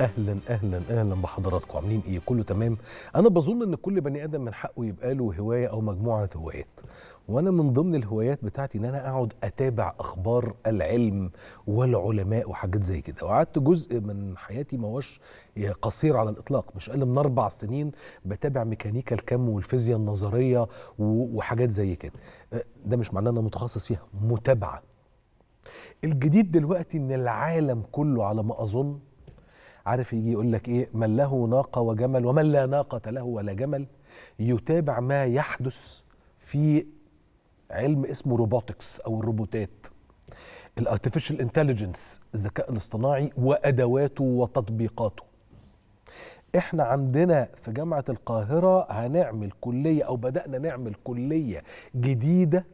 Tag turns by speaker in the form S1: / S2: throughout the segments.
S1: اهلا اهلا اهلا بحضراتكم عاملين ايه كله تمام انا بظن ان كل بني ادم من حقه يبقى له هوايه او مجموعه هوايات وانا من ضمن الهوايات بتاعتي ان انا اقعد اتابع اخبار العلم والعلماء وحاجات زي كده وقعدت جزء من حياتي ما هوش قصير على الاطلاق مش اقل من اربع سنين بتابع ميكانيكا الكم والفيزياء النظريه وحاجات زي كده أه، ده مش معناه ان انا متخصص فيها متابعه الجديد دلوقتي ان العالم كله على ما اظن عارف يجي يقول لك ايه من له ناقه وجمل ومن لا ناقه له ولا جمل يتابع ما يحدث في علم اسمه روبوتكس او الروبوتات الارتفيشال انتليجنس الذكاء الاصطناعي وادواته وتطبيقاته احنا عندنا في جامعه القاهره هنعمل كليه او بدانا نعمل كليه جديده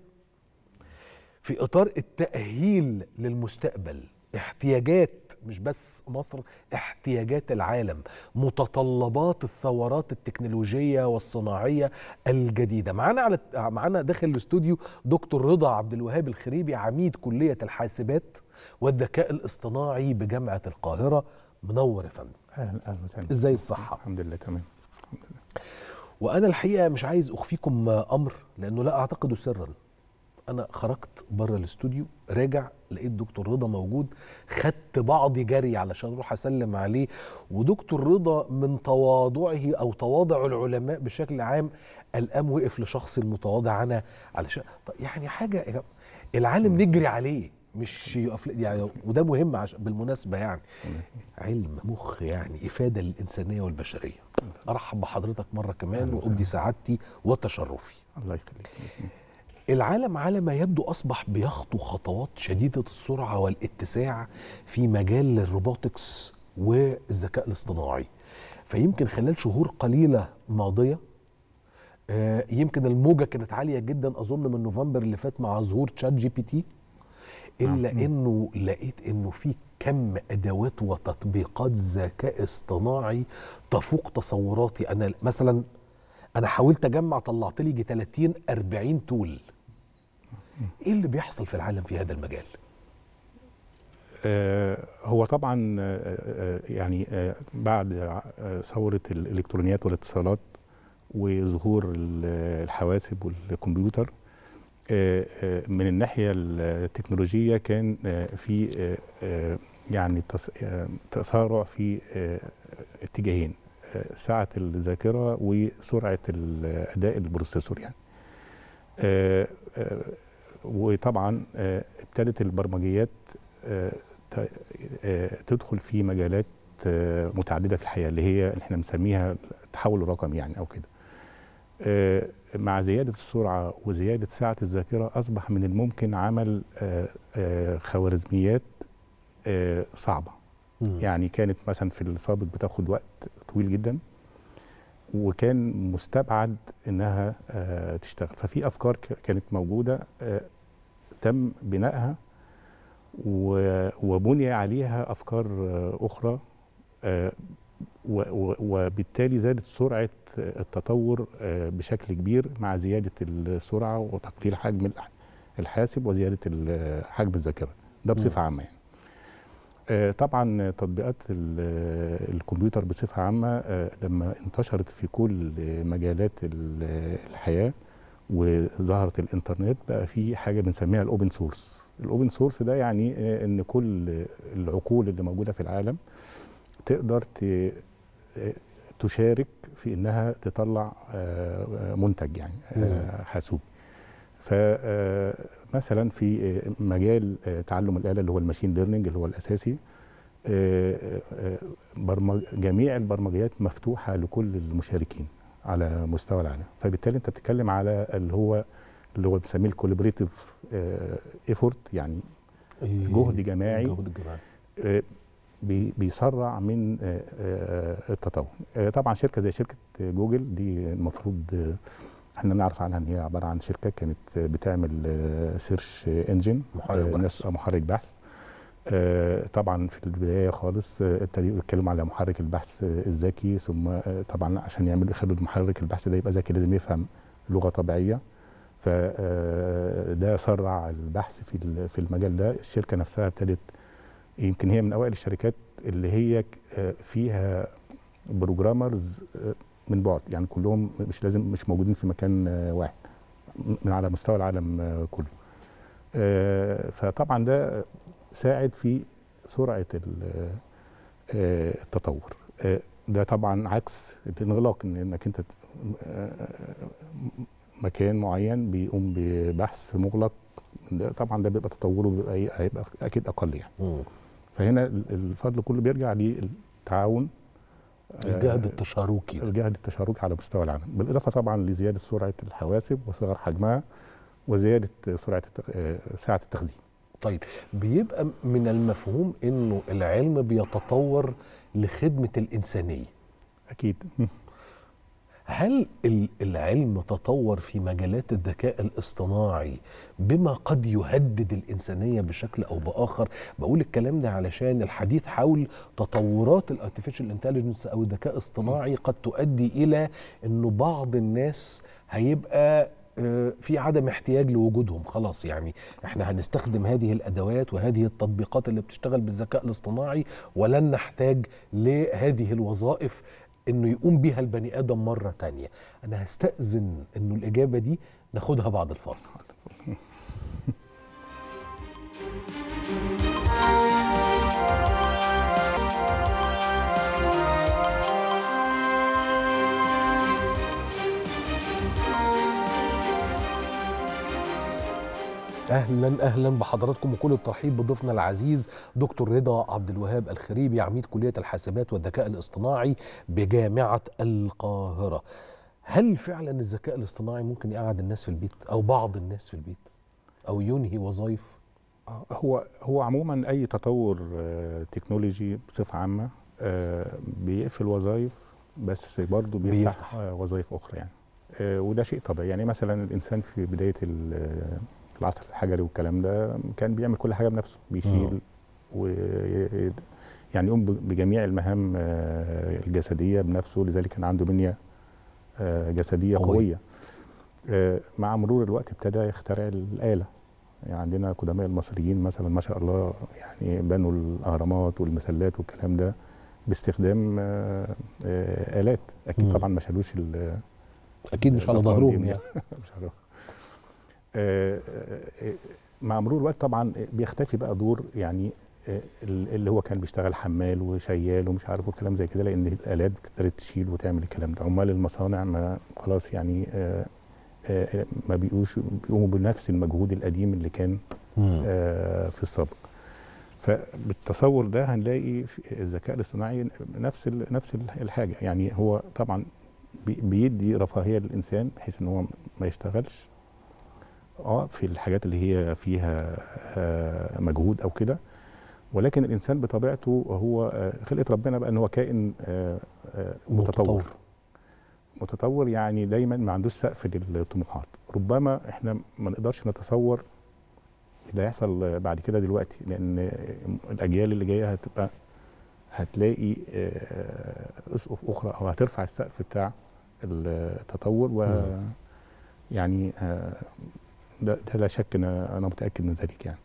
S1: في اطار التاهيل للمستقبل احتياجات مش بس مصر احتياجات العالم متطلبات الثورات التكنولوجيه والصناعيه الجديده معانا على معانا داخل الاستوديو دكتور رضا عبد الوهاب الخريبي عميد كليه الحاسبات والذكاء الاصطناعي بجامعه القاهره منور يا فندم اهلا اهلا وسهلا ازاي الصحه الحمد لله تمام وانا الحقيقه مش عايز اخفيكم امر لانه لا اعتقد سرا انا خرجت بره الاستوديو راجع لقيت دكتور رضا موجود خدت بعضي جري علشان اروح اسلم عليه ودكتور رضا من تواضعه او تواضع العلماء بشكل عام الام وقف لشخص المتواضع انا علشان طيب يعني حاجه العالم نجري عليه مش يقف يعني وده مهم عشان بالمناسبه يعني علم مخ يعني افاده للانسانيه والبشريه ارحب بحضرتك مره كمان وابدي سعادتي وتشرفي الله يخليك العالم على ما يبدو أصبح بيخطو خطوات شديدة السرعة والاتساع في مجال الروبوتكس والذكاء الاصطناعي فيمكن خلال شهور قليلة ماضية آه، يمكن الموجة كانت عالية جدا أظن من نوفمبر اللي فات مع ظهور تشات جي بي تي إلا نعم. إنه لقيت إنه في كم أدوات وتطبيقات ذكاء اصطناعي تفوق تصوراتي أنا مثلا أنا حاولت أجمع طلعت لي 30 40 تول ايه اللي بيحصل في العالم في هذا المجال
S2: آه، هو طبعا آه، آه، يعني بعد ثوره الالكترونيات والاتصالات وظهور الحواسب والكمبيوتر من الناحيه التكنولوجيه كان في يعني تسارع في اتجاهين سعه الذاكره وسرعه اداء البروسيسور يعني وطبعا آه، ابتدت البرمجيات آه، آه، تدخل في مجالات متعدده في الحياه اللي هي احنا بنسميها التحول الرقمي يعني او كده مع زيادة السرعة وزيادة سعة الذاكرة أصبح من الممكن عمل خوارزميات صعبة مم. يعني كانت مثلا في السابق بتاخد وقت طويل جدا وكان مستبعد انها تشتغل ففي افكار كانت موجوده تم بنائها وبني عليها افكار آه، اخرى آه، وبالتالي زادت سرعه آه، التطور بشكل كبير مع زياده السرعه وتقليل حجم الحاسب وزياده حجم الذاكره ده بصفه عامه يعني. طبعا تطبيقات الكمبيوتر بصفه عامه لما انتشرت في كل مجالات الحياه وظهرت الانترنت بقى في حاجه بنسميها الاوبن سورس الاوبن سورس ده يعني إيه؟ ان كل العقول اللي موجوده في العالم تقدر إيه؟ تشارك في انها تطلع آه، منتج يعني آه، حاسوبي فمثلا آه، في مجال تعلم الاله اللي هو الماشين ليرنينج اللي هو الاساسي جميع البرمجيات مفتوحه لكل المشاركين على مستوى العالم فبالتالي انت بتتكلم على اللي هو اللي هو بنسميه الكولابريتيف ايفورت آه، يعني إيه، جهد جماعي جهد جماعي آه، بيسرع من آه، التطور طبعا شركه زي شركه جوجل دي المفروض احنا نعرف عنها ان هي عباره عن شركه كانت بتعمل سيرش انجن محرك بحث, محرك بحث آه، طبعا في البدايه خالص ابتدوا آه، يتكلموا على محرك البحث آه، الذكي ثم طبعا عشان يعملوا يخلوا المحرك البحث ده يبقى ذكي لازم يفهم لغه طبيعيه فده سرع البحث في في المجال ده الشركه نفسها ابتدت يمكن هي من اوائل الشركات اللي هي فيها بروجرامرز من بعد يعني كلهم مش لازم مش موجودين في مكان واحد من على مستوى العالم كله فطبعا ده ساعد في سرعه آه، التطور آه، ده طبعا عكس الانغلاق انك انت آه، مكان معين بيقوم ببحث مغلق ده طبعا ده بيبقى تطوره بيبقى إيه؟ هيبقى اكيد اقل يعني فهنا الفضل كله بيرجع للتعاون الجهد التشاركي الجهد التشاركي على مستوى العالم بالاضافه طبعا لزياده سرعه الحواسب وصغر حجمها وزياده سرعه ساعه التخزين
S1: طيب بيبقى من المفهوم انه العلم بيتطور لخدمه الانسانيه اكيد هل العلم تطور في مجالات الذكاء الاصطناعي بما قد يهدد الإنسانية بشكل أو بآخر بقول الكلام ده علشان الحديث حول تطورات الارتفيشال انتليجنس أو الذكاء الاصطناعي قد تؤدي إلى أنه بعض الناس هيبقى في عدم احتياج لوجودهم خلاص يعني احنا هنستخدم هذه الادوات وهذه التطبيقات اللي بتشتغل بالذكاء الاصطناعي ولن نحتاج لهذه الوظائف انه يقوم بها البني ادم مره تانية انا هستاذن انه الاجابه دي ناخدها بعد الفاصل اهلا اهلا بحضراتكم وكل الترحيب بضيفنا العزيز دكتور رضا عبد الوهاب الخريبي عميد كليه الحاسبات والذكاء الاصطناعي بجامعه القاهره. هل فعلا الذكاء الاصطناعي ممكن يقعد الناس في البيت او بعض الناس في البيت او ينهي وظائف؟
S2: آه، هو هو عموما اي تطور آه، تكنولوجي بصفه عامه آه، بيقفل وظائف بس برضه بيفتح, بيفتح. وظائف اخرى يعني وده شيء طبيعي يعني مثلا الانسان في بدايه العصر الحجري والكلام ده كان بيعمل كل حاجه بنفسه بيشيل آه. و يعني يقوم بجميع المهام آه، الجسديه بنفسه لذلك كان عنده بنيه آه، جسديه قويه مع مرور الوقت ابتدى يخترع الاله يعني عندنا قدماء المصريين مثلا ما شاء الله يعني بنوا الاهرامات والمسلات والكلام ده باستخدام الات اكيد طبعا ما شالوش اكيد مش على ظهرهم يعني مش على آه، آه، آه، مع مرور الوقت طبعا بيختفي بقى دور يعني اللي هو كان بيشتغل حمال وشيال ومش عارف وكلام زي كده لان الالات ابتدت تشيل وتعمل الكلام ده عمال المصانع ما خلاص يعني ما بيقوش بيقوموا بنفس المجهود القديم اللي كان في السابق فبالتصور ده هنلاقي الذكاء الاصطناعي نفس نفس الحاجه يعني هو طبعا بيدي رفاهيه للانسان بحيث ان هو ما يشتغلش اه في الحاجات اللي هي فيها آه، مجهود او كده ولكن الانسان بطبيعته هو آه، خلقه ربنا بقى ان هو كائن آه، متطور متطور يعني دايما ما عندوش سقف للطموحات ربما احنا ما نقدرش نتصور اللي هيحصل بعد كده دلوقتي لان الاجيال اللي جايه هتبقى هتلاقي اسقف اخرى او هترفع السقف بتاع التطور و يعني ده, ده لا شك انا متاكد من ذلك يعني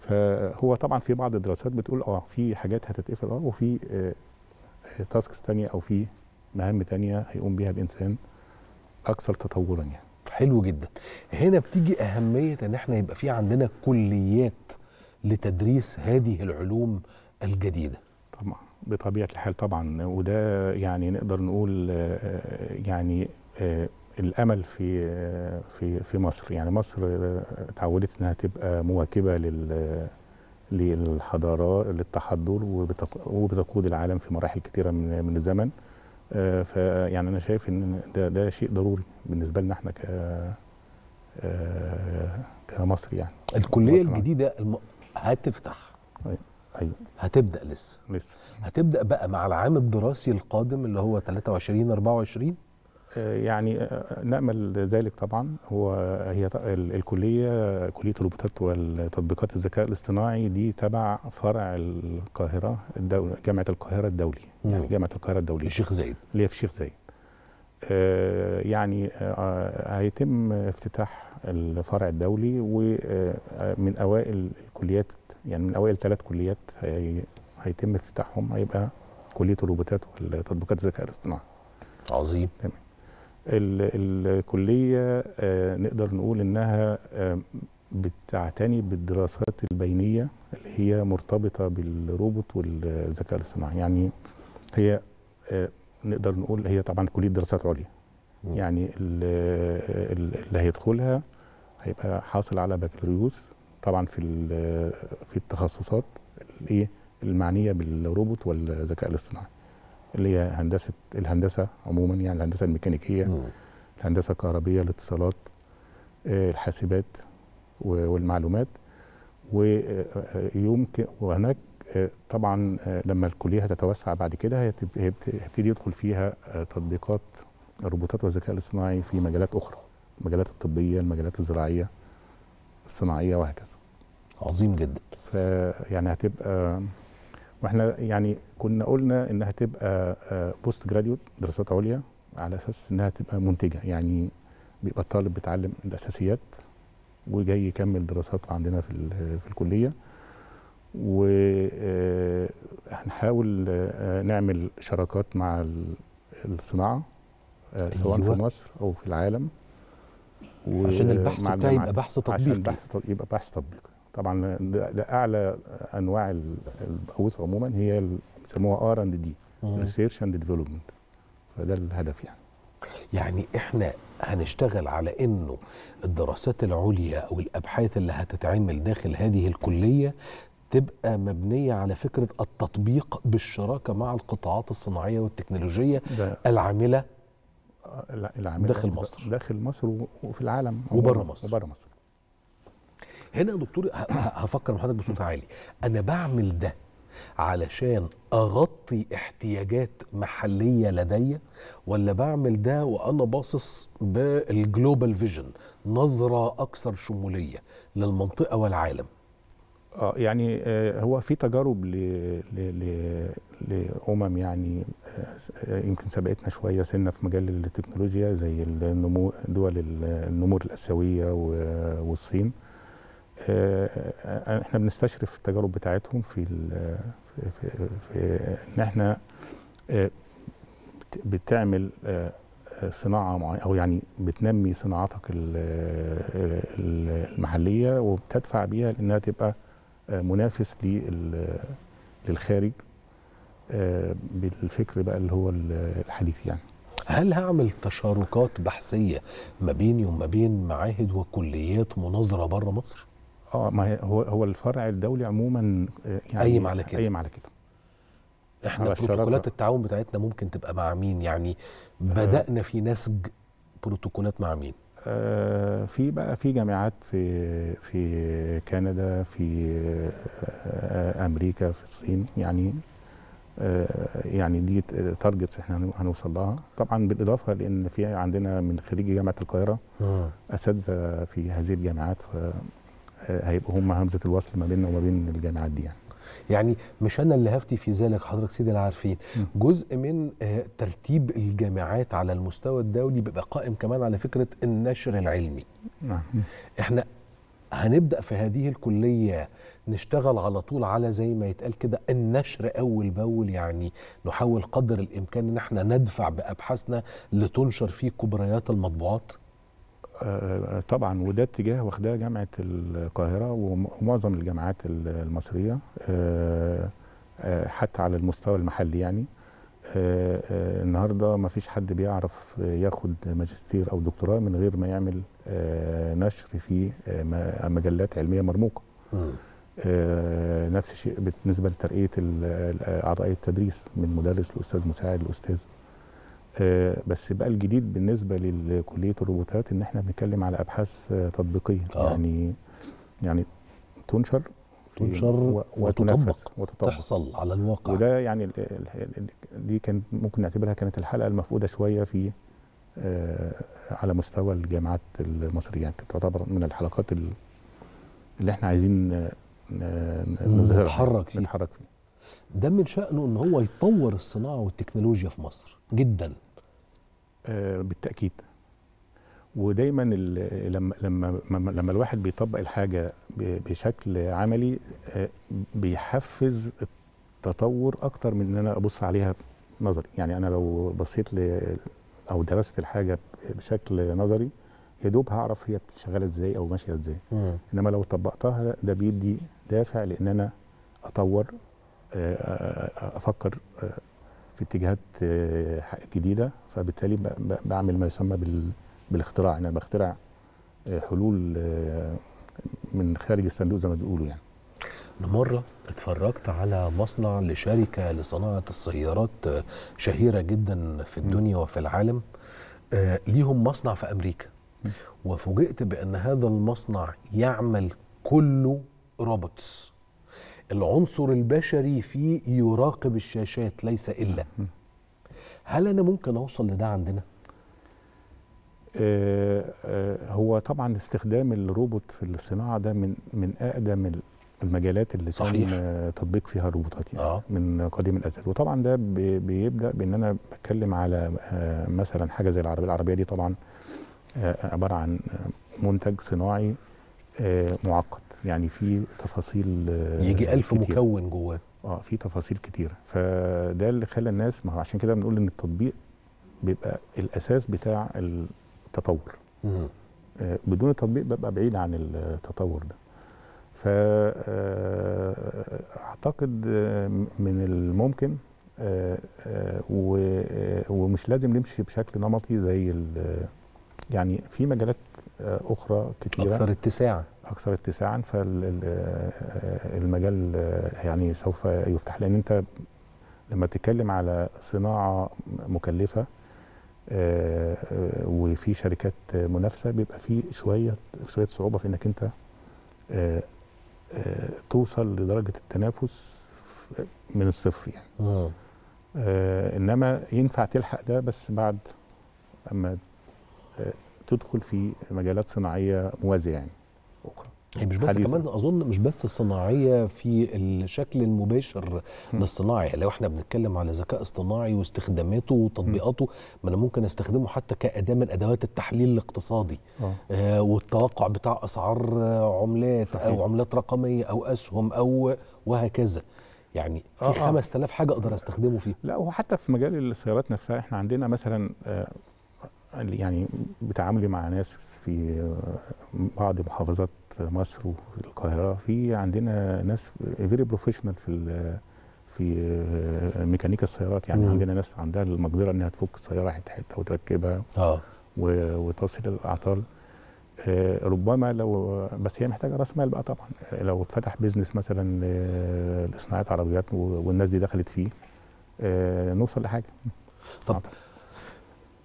S2: فهو طبعا في بعض الدراسات بتقول اه في حاجات هتتقفل اه وفي آه، تاسكس ثانيه او في مهام ثانيه هيقوم بيها الانسان اكثر تطورا يعني حلو جدا هنا بتيجي اهميه ان احنا يبقى في عندنا كليات لتدريس هذه العلوم الجديده طبعا بطبيعه الحال طبعا وده يعني نقدر نقول آه، آه، يعني الامل في في في مصر يعني مصر اتعودت انها تبقى مواكبه لل للحضارات للتحضر وبتقود العالم في مراحل كثيره من من الزمن آه، فيعني انا شايف ان ده, ده شيء ضروري بالنسبه لنا احنا ك آه، كمصر يعني الكليه الجديده الم...
S1: هتفتح ايوه ايوه هتبدا لسه لسه هتبدا بقى مع العام
S2: الدراسي القادم اللي هو 23 24 يعني آه، نأمل ذلك طبعا هو هي الكلية كلية الروبوتات والتطبيقات الذكاء الاصطناعي دي تبع فرع القاهرة جامعة القاهرة الدولي يعني جامعة القاهرة الدولية الشيخ زايد اللي هي في الشيخ زايد آه، يعني آه، هيتم افتتاح الفرع الدولي ومن أوائل الكليات يعني من أوائل ثلاث كليات هيتم افتتاحهم هيبقى كلية الروبوتات والتطبيقات الذكاء الاصطناعي عظيم تمام الكلية آه، نقدر نقول إنها بتعتني بالدراسات البينية اللي هي مرتبطة بالروبوت والذكاء الاصطناعي يعني هي آه، نقدر نقول هي طبعا كلية دراسات عليا يعني اللي هيدخلها هيبقى حاصل على بكالوريوس طبعا في في التخصصات الايه المعنيه بالروبوت والذكاء الاصطناعي اللي هي هندسه الهندسه عموما يعني الهندسه الميكانيكيه الهندسه الكهربيه الاتصالات آه، الحاسبات والمعلومات ويمكن وهناك آه، طبعا آه، لما الكليه هتتوسع بعد كده هيبتدي يدخل فيها تطبيقات الروبوتات والذكاء الاصطناعي في مجالات اخرى المجالات الطبيه المجالات الزراعيه الصناعيه وهكذا عظيم جدا فيعني هتبقى واحنا يعني كنا قلنا انها تبقى بوست آه، جراديوت دراسات عليا على اساس انها تبقى منتجه يعني بيبقى الطالب بيتعلم الاساسيات وجاي يكمل دراساته عندنا في في الكليه و آه، هنحاول آه، نعمل شراكات مع الصناعه سواء في أيوة. مصر او في العالم عشان البحث بتاعي يبقى بحث تطبيقي عشان البحث يبقى بحث تطبيقي طبعا اعلى انواع البقوس عموما هي بيسموها ار اند دي ريسيرش اند ديفلوبمنت فده الهدف يعني يعني احنا هنشتغل
S1: على انه الدراسات العليا او الابحاث اللي هتتعمل داخل هذه الكليه تبقى مبنيه على فكره التطبيق بالشراكه مع القطاعات الصناعيه والتكنولوجيه العامله آه، العامله داخل مصر داخل مصر وفي العالم وبره مصر وبره مصر هنا يا دكتور هفكر مع حضرتك بصوت عالي انا بعمل ده علشان اغطي احتياجات محليه لدي ولا بعمل ده وانا باصص بالجلوبال فيجن نظره اكثر شموليه للمنطقه والعالم
S2: اه يعني آه، هو في تجارب لامم يعني آه، يمكن سبقتنا شويه سنه في مجال التكنولوجيا زي النمو دول النمور الاسيويه والصين آه، آه، احنا بنستشرف التجارب بتاعتهم في في ان احنا آه، بتعمل صناعه معينه او يعني بتنمي صناعتك المحليه وبتدفع بيها لانها تبقى منافس للخارج بالفكر بقى اللي هو الحديث يعني
S1: هل هعمل
S2: تشاركات بحثيه ما
S1: بيني وما بين معاهد وكليات مناظره بره مصر اه ما هو هو الفرع
S2: الدولي عموما آه، يعني قايم على كده قايم على كده احنا بروتوكولات التعاون
S1: بتاعتنا ممكن تبقى مع مين يعني بدانا في نسج بروتوكولات مع مين
S2: آه، في بقى في جامعات في في كندا في آه، امريكا في الصين يعني يعني دي تارجتس احنا هنوصل لها طبعا بالاضافه لان في عندنا من خريج جامعه القاهره اساتذه في هذه الجامعات هيبقوا هم همزه الوصل ما بيننا وما بين الجامعات دي يعني. يعني مش انا اللي هفتي في ذلك حضرتك سيدي العارفين
S1: جزء من آه، ترتيب الجامعات على المستوى الدولي بيبقى قائم كمان على فكره النشر العلمي نعم. احنا هنبدا في هذه الكليه نشتغل على طول على زي ما يتقال كده النشر اول باول يعني نحاول قدر الامكان ان احنا ندفع بابحاثنا لتنشر في كبريات المطبوعات
S2: آه، طبعا وده اتجاه واخداه جامعه القاهره ومعظم الجامعات المصريه آه، آه، حتى على المستوى المحلي يعني النهارده ما فيش حد بيعرف ياخد ماجستير او دكتوراه من غير ما يعمل نشر في مجلات علميه مرموقه نفس الشيء بالنسبه لترقيه اعضاء التدريس من مدرس لاستاذ مساعد لاستاذ آه، بس بقى الجديد بالنسبه لكليه الروبوتات ان احنا بنتكلم على ابحاث آه، تطبيقيه آه. يعني يعني تنشر تنشر وتنفذ وتطبق تحصل على الواقع وده يعني دي كان ممكن نعتبرها كانت الحلقه المفقوده شويه في آه، على مستوى الجامعات المصريه يعني تعتبر من الحلقات اللي احنا عايزين نتحرك فيه نتحرك فيه
S1: ده من شأنه ان هو يطور الصناعه والتكنولوجيا في مصر جدا
S2: آه، بالتاكيد ودايما لما لما لما الواحد بيطبق الحاجه بشكل عملي آه، بيحفز التطور اكتر من ان انا ابص عليها نظري يعني انا لو بصيت ل او درست الحاجه بشكل نظري يا دوب هعرف هي شغاله ازاي او ماشيه ازاي انما لو طبقتها ده بيدي دافع لان انا اطور آه، افكر في اتجاهات جديده فبالتالي بعمل ما يسمى بالاختراع يعني انا بخترع آه، حلول آه، من خارج الصندوق زي ما بيقولوا يعني
S1: مرة اتفرجت على مصنع لشركة لصناعة السيارات آه، شهيرة جدا في الدنيا وفي العالم ليهم مصنع في أمريكا وفوجئت بأن هذا المصنع يعمل كله روبوتس العنصر البشري فيه يراقب الشاشات ليس إلا
S2: هل انا ممكن اوصل لده عندنا آه، آه، هو طبعا استخدام الروبوت في الصناعه ده من من اقدم المجالات اللي صحيح. تم تطبيق فيها الروبوتات يعني آه. من قديم الازل وطبعا ده بيبدا بان انا بتكلم على آه، مثلا حاجه زي العربيه العربيه دي طبعا عباره عن منتج صناعي معقد يعني في تفاصيل يجي ألف كتير. مكون جواه اه في تفاصيل كتيره فده اللي خلى الناس ما هو عشان كده بنقول ان التطبيق بيبقى الاساس بتاع التطور آه بدون التطبيق ببقى بعيد عن التطور ده فاعتقد آه، آه، من الممكن آه، ومش لازم نمشي بشكل نمطي زي يعني في مجالات اخرى كتيره اكثر اتساع اكثر اتساعا فالمجال آه، آه، يعني سوف يفتح لان انت لما تتكلم على صناعه مكلفه آه، وفي شركات منافسه بيبقى في شويه شويه صعوبه في انك انت توصل لدرجه التنافس من الصفر يعني آه. انما ينفع تلحق ده بس بعد اما تدخل في مجالات صناعيه موازيه يعني هي يعني مش بس حديثة. كمان
S1: اظن مش بس الصناعيه في الشكل المباشر م. للصناعي لو احنا بنتكلم على ذكاء اصطناعي واستخداماته وتطبيقاته ما انا ممكن استخدمه حتى كاداه من ادوات التحليل الاقتصادي آه. آه، والتوقع بتاع اسعار عملات صحيح. او عملات رقميه او اسهم
S2: او وهكذا يعني في آه 5000 آه. حاجه اقدر استخدمه فيه لا وحتى في مجال السيارات نفسها احنا عندنا مثلا آه يعني بتعاملي مع ناس في بعض محافظات مصر وفي القاهره في عندنا ناس فيري بروفيشنال في في ميكانيكا السيارات يعني مم. عندنا ناس عندها المقدره انها تفك السياره حته حته وتركبها اه وتصل الاعطال آه، ربما لو بس هي محتاجه راس مال بقى طبعا آه، لو اتفتح بيزنس مثلا آه، لصناعه عربيات والناس دي دخلت فيه نوصل لحاجه طب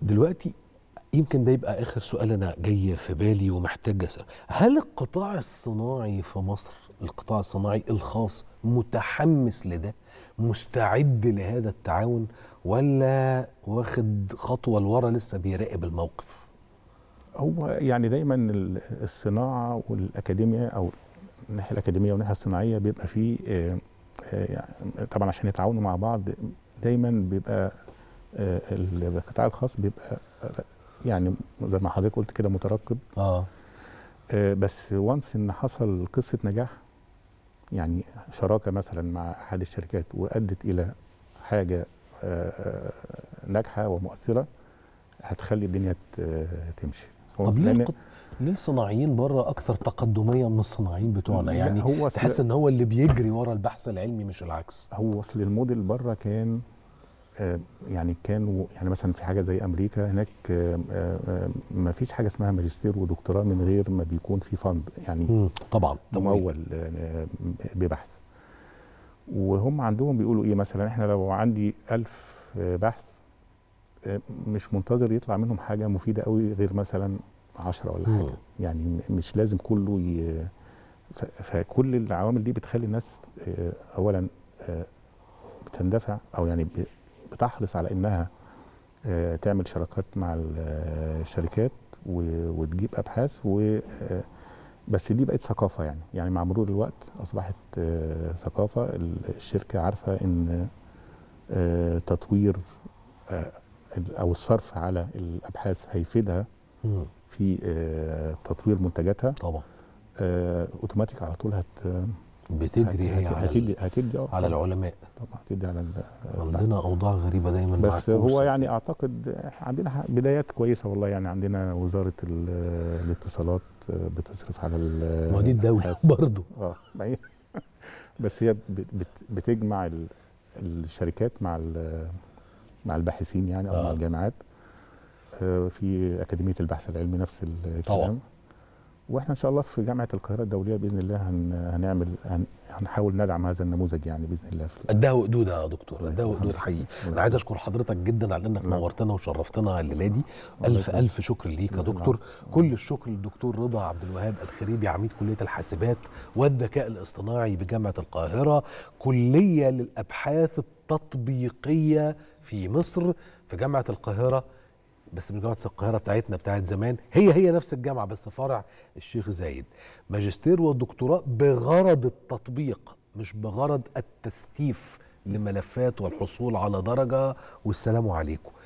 S2: دلوقتي يمكن ده يبقى اخر سؤال انا
S1: جاي في بالي ومحتاج اساله هل القطاع الصناعي في مصر القطاع الصناعي الخاص متحمس لده مستعد لهذا التعاون ولا واخد خطوه لورا لسه بيراقب الموقف
S2: هو يعني دايما الصناعه والاكاديميه او الناحيه الاكاديميه والناحيه الصناعيه بيبقى فيه آه، آه، طبعا عشان يتعاونوا مع بعض دايما بيبقى آه، القطاع الخاص بيبقى يعني زي ما حضرتك قلت كده مترقب اه, آه، بس وانس ان حصل قصه نجاح يعني شراكه مثلا مع احد الشركات وادت الى حاجه آه، آه، ناجحه ومؤثره هتخلي الدنيا تمشي طب ليه القط...
S1: ليه الصناعيين بره اكثر تقدميه من الصناعيين بتوعنا يعني هو تحس ان هو اللي بيجري
S2: ورا البحث العلمي مش العكس هو اصل الموديل بره كان آه، يعني كانوا يعني مثلا في حاجه زي امريكا هناك آه، آه، ما فيش حاجه اسمها ماجستير ودكتوراه من غير ما بيكون في فند يعني طبعا ممول ببحث وهم عندهم بيقولوا ايه مثلا احنا لو عندي ألف بحث مش منتظر يطلع منهم حاجه مفيده قوي غير مثلا عشرة ولا حاجه يعني مش لازم كله ي... فكل العوامل دي بتخلي الناس اولا بتندفع او يعني بتحرص على انها آه، تعمل شراكات مع الشركات آه، وتجيب ابحاث و آه، بس دي بقت ثقافه يعني يعني مع مرور الوقت اصبحت ثقافه الشركه عارفه ان تطوير او الصرف على الابحاث هيفيدها في تطوير منتجاتها طبعا اوتوماتيك على طول هت بتدري هي على هتدي هتدي آه، على العلماء طبعا هتدي على عندنا اوضاع غريبه دايما بس هو يعني اعتقد عندنا بدايات كويسه والله يعني عندنا وزاره الاتصالات آه، بتصرف على ما دي الدوله برضه اه بس هي بتجمع الشركات مع مع الباحثين يعني او آه. مع الجامعات آه، في اكاديميه البحث العلمي نفس الكلام طبعا واحنا ان شاء الله في جامعه القاهره الدوليه باذن الله هنعمل هنحاول ندعم هذا النموذج يعني باذن الله في
S1: قدها وقدود يا دكتور قدها وقدود
S2: حقيقي انا عايز اشكر
S1: حضرتك جدا على انك نعم. نورتنا وشرفتنا الليله دي الف الف شكر ليك يا نعم. دكتور كل الشكر للدكتور رضا عبد الوهاب الخريبي عميد كليه الحاسبات والذكاء الاصطناعي بجامعه القاهره كليه للابحاث التطبيقيه في مصر في جامعه القاهره بس من جامعه القاهره بتاعتنا بتاعت زمان هي هي نفس الجامعه بس فرع الشيخ زايد ماجستير ودكتوراه بغرض التطبيق مش بغرض التستيف لملفات والحصول على درجه والسلام عليكم